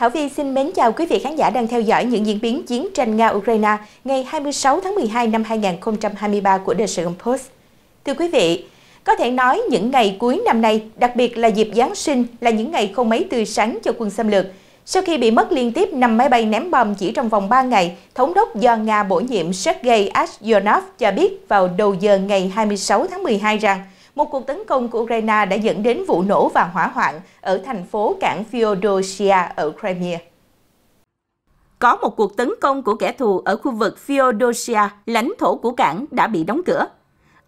Thảo Vy xin mến chào quý vị khán giả đang theo dõi những diễn biến chiến tranh Nga-Ukraine ngày 26 tháng 12 năm 2023 của The Saigon Post. Thưa quý vị, có thể nói những ngày cuối năm nay, đặc biệt là dịp Giáng sinh, là những ngày không mấy tươi sáng cho quân xâm lược. Sau khi bị mất liên tiếp 5 máy bay ném bom chỉ trong vòng 3 ngày, Thống đốc do Nga bổ nhiệm Sergei Aksyonov cho biết vào đầu giờ ngày 26 tháng 12 rằng một cuộc tấn công của Ukraine đã dẫn đến vụ nổ và hỏa hoạn ở thành phố cảng Feodosia ở Crimea. Có một cuộc tấn công của kẻ thù ở khu vực Feodosia, lãnh thổ của cảng, đã bị đóng cửa.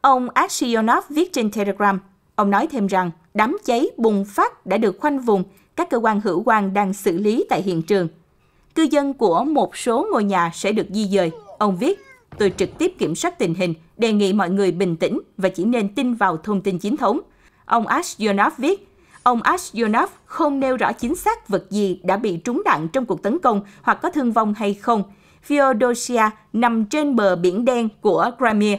Ông Aksionov viết trên Telegram, ông nói thêm rằng đám cháy bùng phát đã được khoanh vùng, các cơ quan hữu quan đang xử lý tại hiện trường. Cư dân của một số ngôi nhà sẽ được di dời. Ông viết, tôi trực tiếp kiểm soát tình hình, đề nghị mọi người bình tĩnh và chỉ nên tin vào thông tin chính thống. Ông Ashionov viết, ông Ashionov không nêu rõ chính xác vật gì đã bị trúng đạn trong cuộc tấn công hoặc có thương vong hay không. Feodosia nằm trên bờ biển đen của Crimea.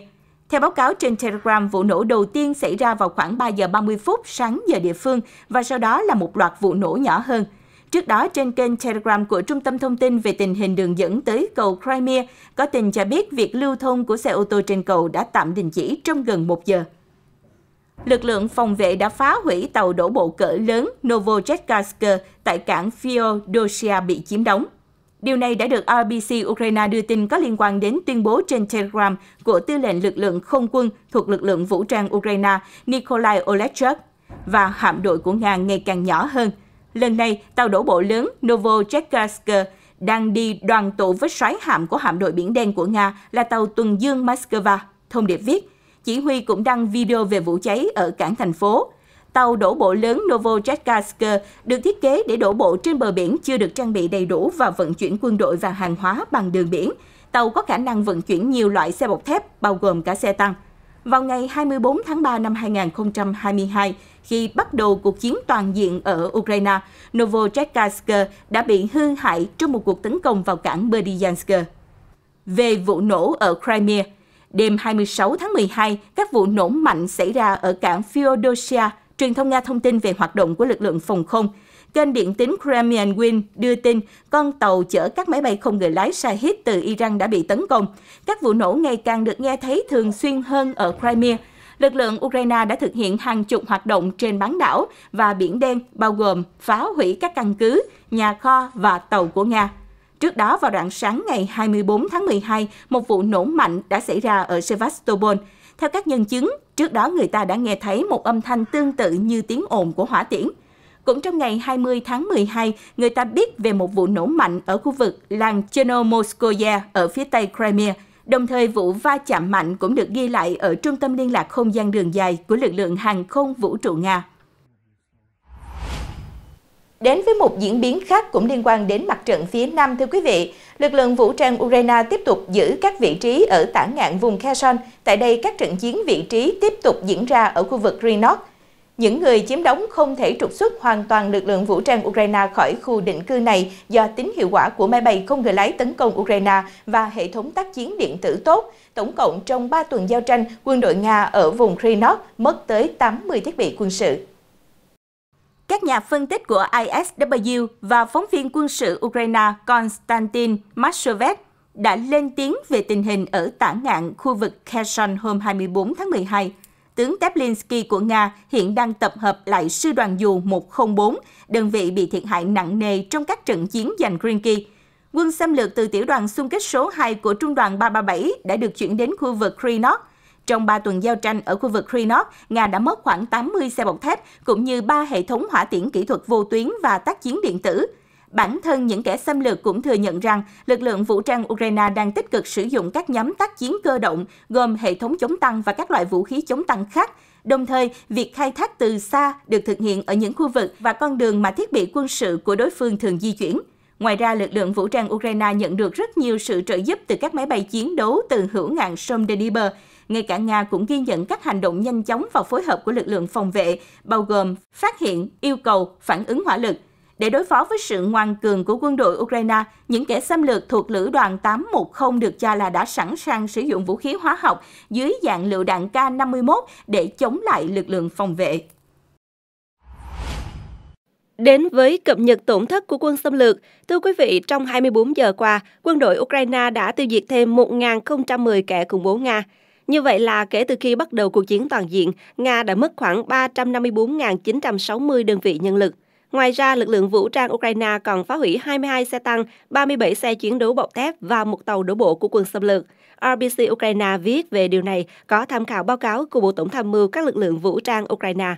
Theo báo cáo trên Telegram, vụ nổ đầu tiên xảy ra vào khoảng 3 giờ 30 phút sáng giờ địa phương và sau đó là một loạt vụ nổ nhỏ hơn – Trước đó, trên kênh Telegram của Trung tâm Thông tin về tình hình đường dẫn tới cầu Crimea, có tin cho biết việc lưu thông của xe ô tô trên cầu đã tạm đình chỉ trong gần một giờ. Lực lượng phòng vệ đã phá hủy tàu đổ bộ cỡ lớn Novocherkassk tại cảng Feodosia bị chiếm đóng. Điều này đã được RBC Ukraine đưa tin có liên quan đến tuyên bố trên Telegram của tư lệnh lực lượng không quân thuộc lực lượng vũ trang Ukraine Nikolai Olechuk và hạm đội của Nga ngày càng nhỏ hơn – Lần này, tàu đổ bộ lớn Novochekask đang đi đoàn tụ với xoáy hạm của hạm đội Biển Đen của Nga là tàu tuần dương Moscow. Thông điệp viết, chỉ huy cũng đăng video về vụ cháy ở cảng thành phố. Tàu đổ bộ lớn Novochekask được thiết kế để đổ bộ trên bờ biển chưa được trang bị đầy đủ và vận chuyển quân đội và hàng hóa bằng đường biển. Tàu có khả năng vận chuyển nhiều loại xe bọc thép, bao gồm cả xe tăng vào ngày 24 tháng 3 năm 2022, khi bắt đầu cuộc chiến toàn diện ở Ukraine, Novocherkassk đã bị hư hại trong một cuộc tấn công vào cảng Berdyansk. Về vụ nổ ở Crimea, đêm 26 tháng 12, các vụ nổ mạnh xảy ra ở cảng Feodosia, truyền thông Nga thông tin về hoạt động của lực lượng phòng không, Kênh điện tín Crimean Win đưa tin con tàu chở các máy bay không người lái Shahid từ Iran đã bị tấn công. Các vụ nổ ngày càng được nghe thấy thường xuyên hơn ở Crimea. Lực lượng Ukraine đã thực hiện hàng chục hoạt động trên bán đảo và biển đen, bao gồm phá hủy các căn cứ, nhà kho và tàu của Nga. Trước đó, vào rạng sáng ngày 24 tháng 12, một vụ nổ mạnh đã xảy ra ở Sevastopol. Theo các nhân chứng, trước đó người ta đã nghe thấy một âm thanh tương tự như tiếng ồn của hỏa tiễn. Cũng trong ngày 20 tháng 12, người ta biết về một vụ nổ mạnh ở khu vực làng Chernomorskoye ở phía tây Crimea. Đồng thời, vụ va chạm mạnh cũng được ghi lại ở Trung tâm Liên lạc Không gian đường dài của lực lượng hàng không vũ trụ Nga. Đến với một diễn biến khác cũng liên quan đến mặt trận phía Nam thưa quý vị, lực lượng vũ trang Ukraine tiếp tục giữ các vị trí ở tảng ngạn vùng Kherson. Tại đây, các trận chiến vị trí tiếp tục diễn ra ở khu vực Rhinov. Những người chiếm đóng không thể trục xuất hoàn toàn lực lượng vũ trang Ukraine khỏi khu định cư này do tính hiệu quả của máy bay không người lái tấn công Ukraine và hệ thống tác chiến điện tử tốt. Tổng cộng trong 3 tuần giao tranh, quân đội Nga ở vùng Krynog mất tới 80 thiết bị quân sự. Các nhà phân tích của ISW và phóng viên quân sự Ukraine Konstantin Mashovet đã lên tiếng về tình hình ở tả ngạn khu vực Kherson hôm 24 tháng 12 tướng Teplinsky của Nga hiện đang tập hợp lại sư đoàn dù 104, đơn vị bị thiệt hại nặng nề trong các trận chiến giành Krinky. Quân xâm lược từ tiểu đoàn xung kích số 2 của trung đoàn 337 đã được chuyển đến khu vực Krinok. Trong 3 tuần giao tranh ở khu vực Krinok, Nga đã mất khoảng 80 xe bọc thép cũng như 3 hệ thống hỏa tiễn kỹ thuật vô tuyến và tác chiến điện tử – Bản thân những kẻ xâm lược cũng thừa nhận rằng lực lượng vũ trang Ukraine đang tích cực sử dụng các nhóm tác chiến cơ động gồm hệ thống chống tăng và các loại vũ khí chống tăng khác. Đồng thời, việc khai thác từ xa được thực hiện ở những khu vực và con đường mà thiết bị quân sự của đối phương thường di chuyển. Ngoài ra, lực lượng vũ trang Ukraine nhận được rất nhiều sự trợ giúp từ các máy bay chiến đấu từ hữu ngạn sông Dnieper. Ngay cả Nga cũng ghi nhận các hành động nhanh chóng và phối hợp của lực lượng phòng vệ, bao gồm phát hiện, yêu cầu, phản ứng hỏa lực – để đối phó với sự ngoan cường của quân đội Ukraine, những kẻ xâm lược thuộc lữ đoàn 810 được cho là đã sẵn sàng sử dụng vũ khí hóa học dưới dạng lựu đạn K-51 để chống lại lực lượng phòng vệ. Đến với cập nhật tổn thất của quân xâm lược, thưa quý vị, trong 24 giờ qua, quân đội Ukraine đã tiêu diệt thêm 1.010 kẻ khủng bố Nga. Như vậy là kể từ khi bắt đầu cuộc chiến toàn diện, Nga đã mất khoảng 354.960 đơn vị nhân lực. Ngoài ra, lực lượng vũ trang Ukraine còn phá hủy 22 xe tăng, 37 xe chiến đấu bọc thép và một tàu đổ bộ của quân xâm lược. RBC Ukraine viết về điều này có tham khảo báo cáo của Bộ Tổng tham mưu các lực lượng vũ trang Ukraine.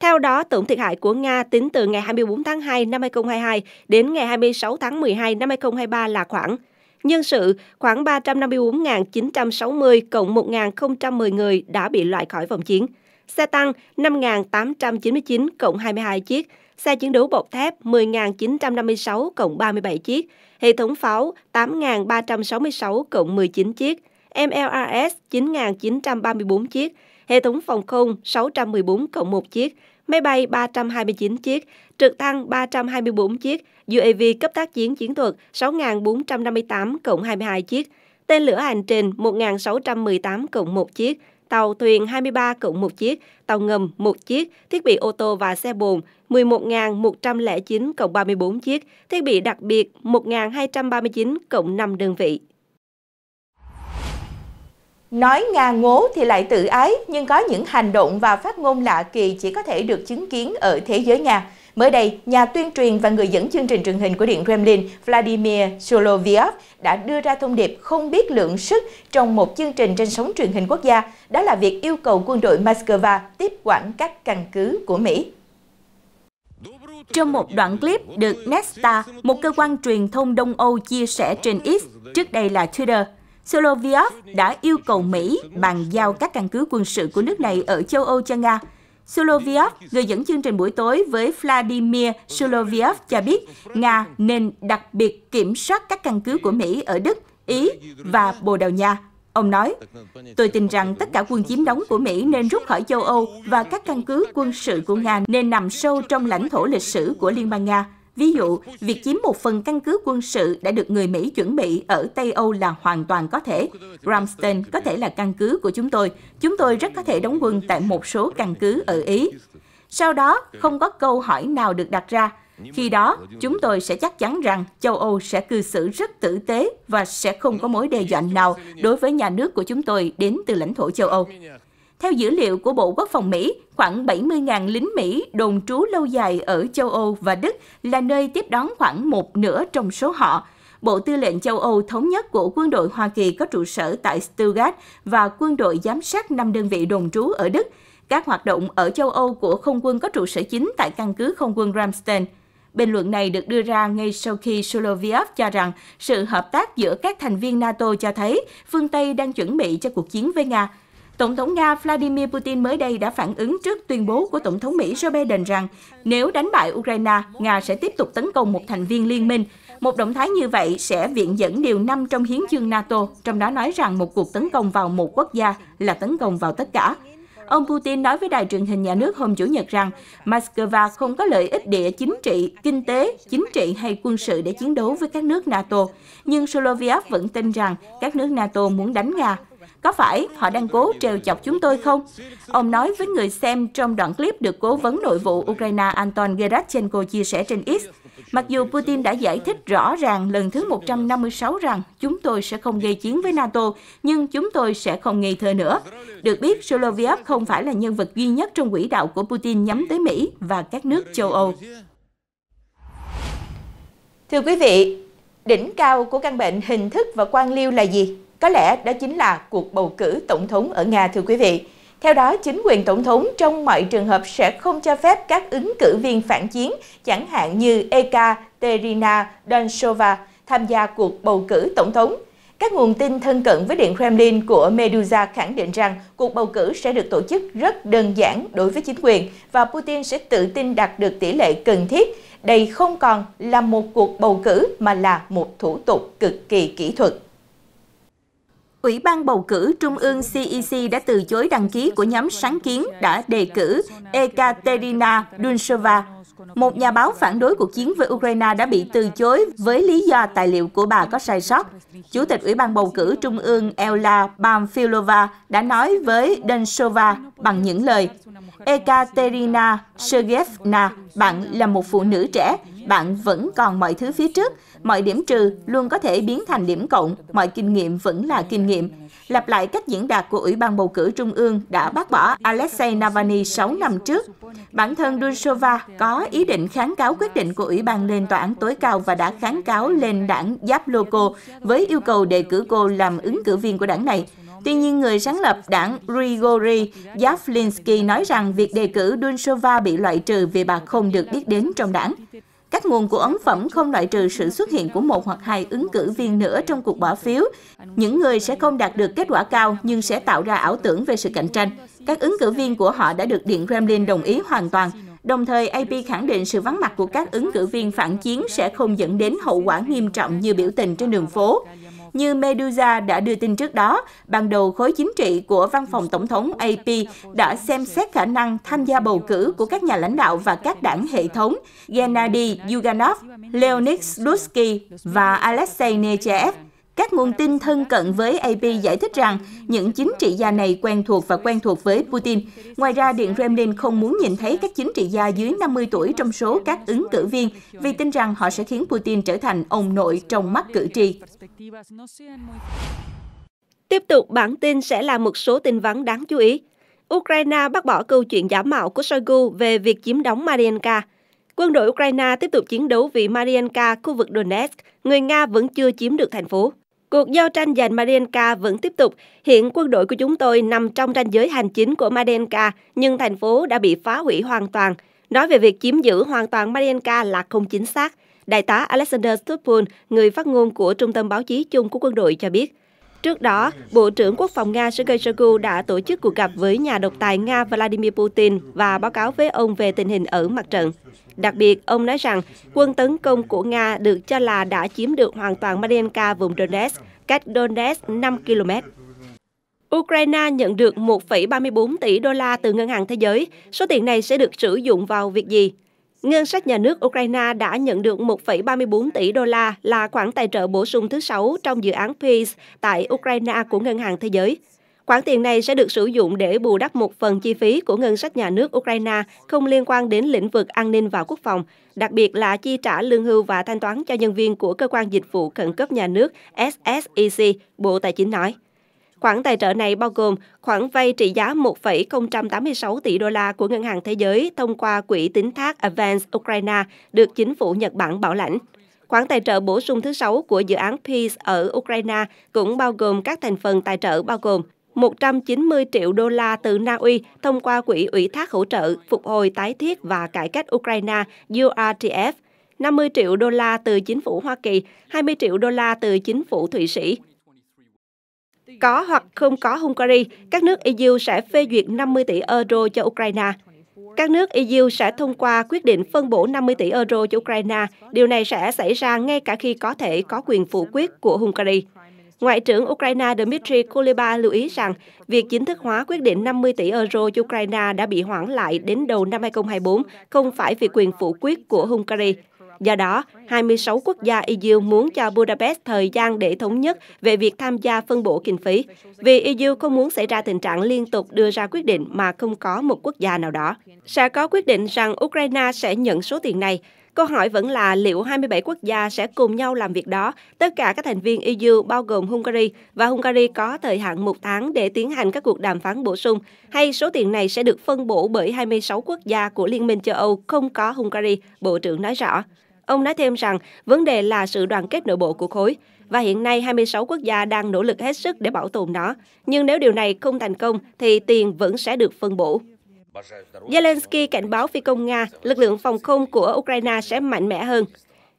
Theo đó, tổng thiệt hại của Nga tính từ ngày 24 tháng 2 năm 2022 đến ngày 26 tháng 12 năm 2023 là khoảng Nhân sự, khoảng 354.960 cộng 1.010 người đã bị loại khỏi vòng chiến xe tăng 5.899 cộng 22 chiếc, xe chiến đấu bọc thép 10.956 cộng 37 chiếc, hệ thống pháo 8.366 cộng 19 chiếc, MLRS 9.934 chiếc, hệ thống phòng không 614 cộng 1 chiếc, máy bay 329 chiếc, trực thăng 324 chiếc, UAV cấp tác chiến chiến thuật 6.458 cộng 22 chiếc, tên lửa hành trình 1.618 cộng 1 chiếc, tàu thuyền 23 cộng một chiếc, tàu ngầm một chiếc, thiết bị ô tô và xe bồn 11.109 cộng 34 chiếc, thiết bị đặc biệt 1.239 cộng 5 đơn vị. Nói Nga ngố thì lại tự ái, nhưng có những hành động và phát ngôn lạ kỳ chỉ có thể được chứng kiến ở thế giới Nga. Mới đây, nhà tuyên truyền và người dẫn chương trình truyền hình của Điện Kremlin Vladimir Soloviev đã đưa ra thông điệp không biết lượng sức trong một chương trình trên sóng truyền hình quốc gia, đó là việc yêu cầu quân đội Moscow tiếp quản các căn cứ của Mỹ. Trong một đoạn clip được Nesta, một cơ quan truyền thông Đông Âu chia sẻ trên X, trước đây là Twitter, Soloviev đã yêu cầu Mỹ bàn giao các căn cứ quân sự của nước này ở châu Âu cho Nga, Solovyov, người dẫn chương trình buổi tối với Vladimir Solovyov cho biết Nga nên đặc biệt kiểm soát các căn cứ của Mỹ ở Đức, Ý và Bồ Đào Nha. Ông nói, tôi tin rằng tất cả quân chiếm đóng của Mỹ nên rút khỏi châu Âu và các căn cứ quân sự của Nga nên nằm sâu trong lãnh thổ lịch sử của Liên bang Nga. Ví dụ, việc chiếm một phần căn cứ quân sự đã được người Mỹ chuẩn bị ở Tây Âu là hoàn toàn có thể. Ramstein có thể là căn cứ của chúng tôi. Chúng tôi rất có thể đóng quân tại một số căn cứ ở Ý. Sau đó, không có câu hỏi nào được đặt ra. Khi đó, chúng tôi sẽ chắc chắn rằng châu Âu sẽ cư xử rất tử tế và sẽ không có mối đe dọa nào đối với nhà nước của chúng tôi đến từ lãnh thổ châu Âu. Theo dữ liệu của Bộ Quốc phòng Mỹ, khoảng 70.000 lính Mỹ đồn trú lâu dài ở châu Âu và Đức là nơi tiếp đón khoảng một nửa trong số họ. Bộ Tư lệnh châu Âu thống nhất của quân đội Hoa Kỳ có trụ sở tại Stuttgart và quân đội giám sát 5 đơn vị đồn trú ở Đức. Các hoạt động ở châu Âu của không quân có trụ sở chính tại căn cứ không quân Ramstein. Bình luận này được đưa ra ngay sau khi Soloviev cho rằng sự hợp tác giữa các thành viên NATO cho thấy phương Tây đang chuẩn bị cho cuộc chiến với Nga – Tổng thống Nga Vladimir Putin mới đây đã phản ứng trước tuyên bố của Tổng thống Mỹ Joe Biden rằng nếu đánh bại Ukraine, Nga sẽ tiếp tục tấn công một thành viên liên minh. Một động thái như vậy sẽ viện dẫn điều 5 trong hiến chương NATO, trong đó nói rằng một cuộc tấn công vào một quốc gia là tấn công vào tất cả. Ông Putin nói với đài truyền hình nhà nước hôm Chủ nhật rằng Moscow không có lợi ích địa chính trị, kinh tế, chính trị hay quân sự để chiến đấu với các nước NATO. Nhưng Soloviev vẫn tin rằng các nước NATO muốn đánh Nga có phải họ đang cố trêu chọc chúng tôi không? Ông nói với người xem trong đoạn clip được cố vấn nội vụ Ukraine Anton Gerachenko chia sẻ trên X. Mặc dù Putin đã giải thích rõ ràng lần thứ 156 rằng chúng tôi sẽ không gây chiến với NATO, nhưng chúng tôi sẽ không ngây thơ nữa. Được biết, Soloviev không phải là nhân vật duy nhất trong quỹ đạo của Putin nhắm tới Mỹ và các nước châu Âu. Thưa quý vị, đỉnh cao của căn bệnh hình thức và quan liêu là gì? Có lẽ đó chính là cuộc bầu cử tổng thống ở Nga thưa quý vị. Theo đó, chính quyền tổng thống trong mọi trường hợp sẽ không cho phép các ứng cử viên phản chiến, chẳng hạn như Ekaterina donsova tham gia cuộc bầu cử tổng thống. Các nguồn tin thân cận với Điện Kremlin của Medusa khẳng định rằng cuộc bầu cử sẽ được tổ chức rất đơn giản đối với chính quyền và Putin sẽ tự tin đạt được tỷ lệ cần thiết. Đây không còn là một cuộc bầu cử mà là một thủ tục cực kỳ kỹ thuật. Ủy ban bầu cử Trung ương CEC e đã từ chối đăng ký của nhóm sáng kiến đã đề cử Ekaterina Dunshova. Một nhà báo phản đối cuộc chiến với Ukraine đã bị từ chối với lý do tài liệu của bà có sai sót. Chủ tịch Ủy ban bầu cử Trung ương Ela Pamfilova đã nói với Dunshova bằng những lời Ekaterina Sergeyevna, bạn là một phụ nữ trẻ, bạn vẫn còn mọi thứ phía trước, mọi điểm trừ luôn có thể biến thành điểm cộng, mọi kinh nghiệm vẫn là kinh nghiệm. Lặp lại cách diễn đạt của Ủy ban bầu cử Trung ương đã bác bỏ Alexei Navalny 6 năm trước. Bản thân Dunshova có ý định kháng cáo quyết định của Ủy ban lên tòa án tối cao và đã kháng cáo lên đảng Yabloko với yêu cầu đề cử cô làm ứng cử viên của đảng này. Tuy nhiên, người sáng lập đảng Grigori Yavlinsky nói rằng việc đề cử Dunshova bị loại trừ vì bà không được biết đến trong đảng. Các nguồn của ấn phẩm không loại trừ sự xuất hiện của một hoặc hai ứng cử viên nữa trong cuộc bỏ phiếu. Những người sẽ không đạt được kết quả cao nhưng sẽ tạo ra ảo tưởng về sự cạnh tranh. Các ứng cử viên của họ đã được Điện Kremlin đồng ý hoàn toàn. Đồng thời, AP khẳng định sự vắng mặt của các ứng cử viên phản chiến sẽ không dẫn đến hậu quả nghiêm trọng như biểu tình trên đường phố. Như Medusa đã đưa tin trước đó, ban đầu khối chính trị của văn phòng tổng thống AP đã xem xét khả năng tham gia bầu cử của các nhà lãnh đạo và các đảng hệ thống Gennady Yuganov, Leonid Slutsky và Alexei Nechev các nguồn tin thân cận với AP giải thích rằng những chính trị gia này quen thuộc và quen thuộc với Putin. Ngoài ra, Điện Kremlin không muốn nhìn thấy các chính trị gia dưới 50 tuổi trong số các ứng cử viên vì tin rằng họ sẽ khiến Putin trở thành ông nội trong mắt cử tri. Tiếp tục bản tin sẽ là một số tin vắn đáng chú ý. Ukraine bác bỏ câu chuyện giả mạo của Shoigu về việc chiếm đóng Marianka. Quân đội Ukraine tiếp tục chiến đấu vì Marianka, khu vực Donetsk, người Nga vẫn chưa chiếm được thành phố. Cuộc giao tranh giành Marienka vẫn tiếp tục. Hiện quân đội của chúng tôi nằm trong ranh giới hành chính của Marienka, nhưng thành phố đã bị phá hủy hoàn toàn. Nói về việc chiếm giữ hoàn toàn Marienka là không chính xác. Đại tá Alexander Stupul, người phát ngôn của Trung tâm Báo chí Chung của quân đội cho biết, Trước đó, Bộ trưởng Quốc phòng Nga Sergei Shoigu đã tổ chức cuộc gặp với nhà độc tài Nga Vladimir Putin và báo cáo với ông về tình hình ở mặt trận. Đặc biệt, ông nói rằng quân tấn công của Nga được cho là đã chiếm được hoàn toàn Mariinka vùng Donetsk, cách Donetsk 5 km. Ukraine nhận được 1,34 tỷ đô la từ Ngân hàng Thế giới. Số tiền này sẽ được sử dụng vào việc gì? Ngân sách nhà nước Ukraine đã nhận được 1,34 tỷ đô la là khoản tài trợ bổ sung thứ sáu trong dự án Peace e tại Ukraine của Ngân hàng Thế giới. Khoản tiền này sẽ được sử dụng để bù đắp một phần chi phí của ngân sách nhà nước Ukraine không liên quan đến lĩnh vực an ninh và quốc phòng, đặc biệt là chi trả lương hưu và thanh toán cho nhân viên của Cơ quan Dịch vụ Khẩn cấp Nhà nước SSEC, Bộ Tài chính nói. Khoản tài trợ này bao gồm khoản vay trị giá 1,086 tỷ đô la của Ngân hàng Thế giới thông qua quỹ tín thác Advance Ukraine được chính phủ Nhật Bản bảo lãnh. Khoản tài trợ bổ sung thứ sáu của dự án Peace ở Ukraine cũng bao gồm các thành phần tài trợ bao gồm 190 triệu đô la từ Na Uy thông qua Quỹ Ủy thác hỗ trợ phục hồi tái thiết và cải cách Ukraine URTF, 50 triệu đô la từ chính phủ Hoa Kỳ, 20 triệu đô la từ chính phủ Thụy Sĩ, có hoặc không có Hungary, các nước EU sẽ phê duyệt 50 tỷ euro cho Ukraine. Các nước EU sẽ thông qua quyết định phân bổ 50 tỷ euro cho Ukraine. Điều này sẽ xảy ra ngay cả khi có thể có quyền phủ quyết của Hungary. Ngoại trưởng Ukraine Dmitry Kuleba lưu ý rằng việc chính thức hóa quyết định 50 tỷ euro cho Ukraine đã bị hoãn lại đến đầu năm 2024, không phải vì quyền phủ quyết của Hungary. Do đó, 26 quốc gia EU muốn cho Budapest thời gian để thống nhất về việc tham gia phân bổ kinh phí, vì EU không muốn xảy ra tình trạng liên tục đưa ra quyết định mà không có một quốc gia nào đó. Sẽ có quyết định rằng Ukraine sẽ nhận số tiền này, Câu hỏi vẫn là liệu 27 quốc gia sẽ cùng nhau làm việc đó, tất cả các thành viên EU bao gồm Hungary và Hungary có thời hạn một tháng để tiến hành các cuộc đàm phán bổ sung, hay số tiền này sẽ được phân bổ bởi 26 quốc gia của Liên minh châu Âu không có Hungary, Bộ trưởng nói rõ. Ông nói thêm rằng vấn đề là sự đoàn kết nội bộ của khối và hiện nay 26 quốc gia đang nỗ lực hết sức để bảo tồn nó. Nhưng nếu điều này không thành công thì tiền vẫn sẽ được phân bổ. Zelensky cảnh báo phi công Nga, lực lượng phòng không của Ukraine sẽ mạnh mẽ hơn.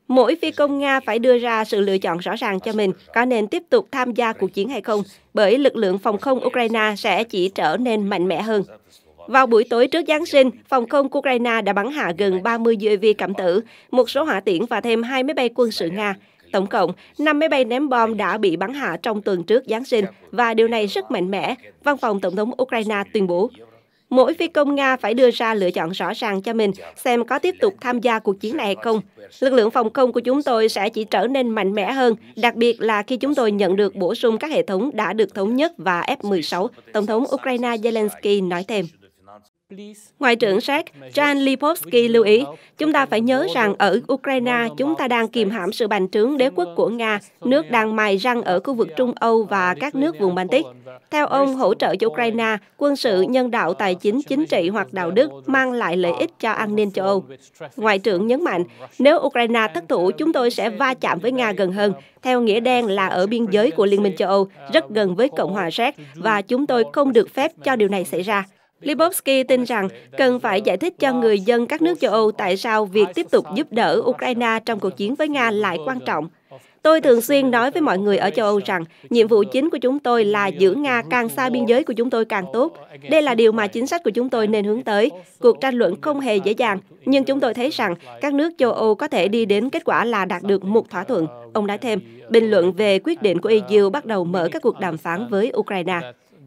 Mỗi phi công Nga phải đưa ra sự lựa chọn rõ ràng cho mình có nên tiếp tục tham gia cuộc chiến hay không, bởi lực lượng phòng không Ukraine sẽ chỉ trở nên mạnh mẽ hơn. Vào buổi tối trước Giáng sinh, phòng không Ukraine đã bắn hạ gần 30 UAV cảm tử, một số hỏa tiễn và thêm hai máy bay quân sự Nga. Tổng cộng, 5 máy bay ném bom đã bị bắn hạ trong tuần trước Giáng sinh và điều này rất mạnh mẽ, văn phòng Tổng thống Ukraine tuyên bố. Mỗi phi công Nga phải đưa ra lựa chọn rõ ràng cho mình xem có tiếp tục tham gia cuộc chiến này hay không. Lực lượng phòng không của chúng tôi sẽ chỉ trở nên mạnh mẽ hơn, đặc biệt là khi chúng tôi nhận được bổ sung các hệ thống đã được thống nhất và F-16, Tổng thống Ukraine Zelensky nói thêm. Ngoại trưởng Séc Jan Lipovsky lưu ý, chúng ta phải nhớ rằng ở Ukraine chúng ta đang kiềm hãm sự bành trướng đế quốc của Nga, nước đang mài răng ở khu vực Trung Âu và các nước vùng Baltic. Theo ông, hỗ trợ cho Ukraine, quân sự, nhân đạo, uh, tài chính, chính trị hoặc đạo đức mang lại lợi ích cho an ninh châu Âu. Ngoại trưởng nhấn mạnh, nếu Ukraine thất thủ, uh, chúng tôi sẽ va chạm với Nga gần hơn, uh, theo nghĩa đen là ở biên giới của Liên minh châu Âu, rất gần với Cộng hòa Séc và chúng tôi không được phép cho điều này xảy ra. Libovsky tin rằng cần phải giải thích cho người dân các nước châu Âu tại sao việc tiếp tục giúp đỡ Ukraine trong cuộc chiến với Nga lại quan trọng. Tôi thường xuyên nói với mọi người ở châu Âu rằng nhiệm vụ chính của chúng tôi là giữ Nga càng xa biên giới của chúng tôi càng tốt. Đây là điều mà chính sách của chúng tôi nên hướng tới. Cuộc tranh luận không hề dễ dàng, nhưng chúng tôi thấy rằng các nước châu Âu có thể đi đến kết quả là đạt được một thỏa thuận. Ông nói thêm, bình luận về quyết định của EU bắt đầu mở các cuộc đàm phán với Ukraine.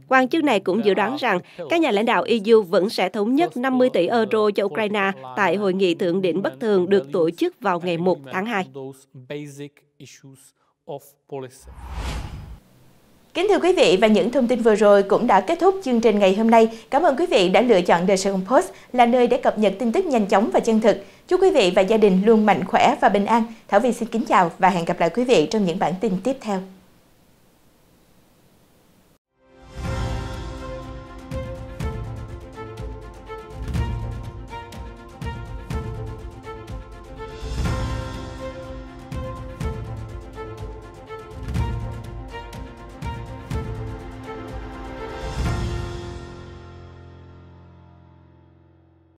Quan chức này cũng dự đoán rằng các nhà lãnh đạo EU vẫn sẽ thống nhất 50 tỷ euro cho Ukraine tại hội nghị thượng đỉnh bất thường được tổ chức vào ngày 1 tháng 2. Kính thưa quý vị và những thông tin vừa rồi cũng đã kết thúc chương trình ngày hôm nay. Cảm ơn quý vị đã lựa chọn The Sài Post là nơi để cập nhật tin tức nhanh chóng và chân thực. Chúc quý vị và gia đình luôn mạnh khỏe và bình an. Thảo Vi xin kính chào và hẹn gặp lại quý vị trong những bản tin tiếp theo.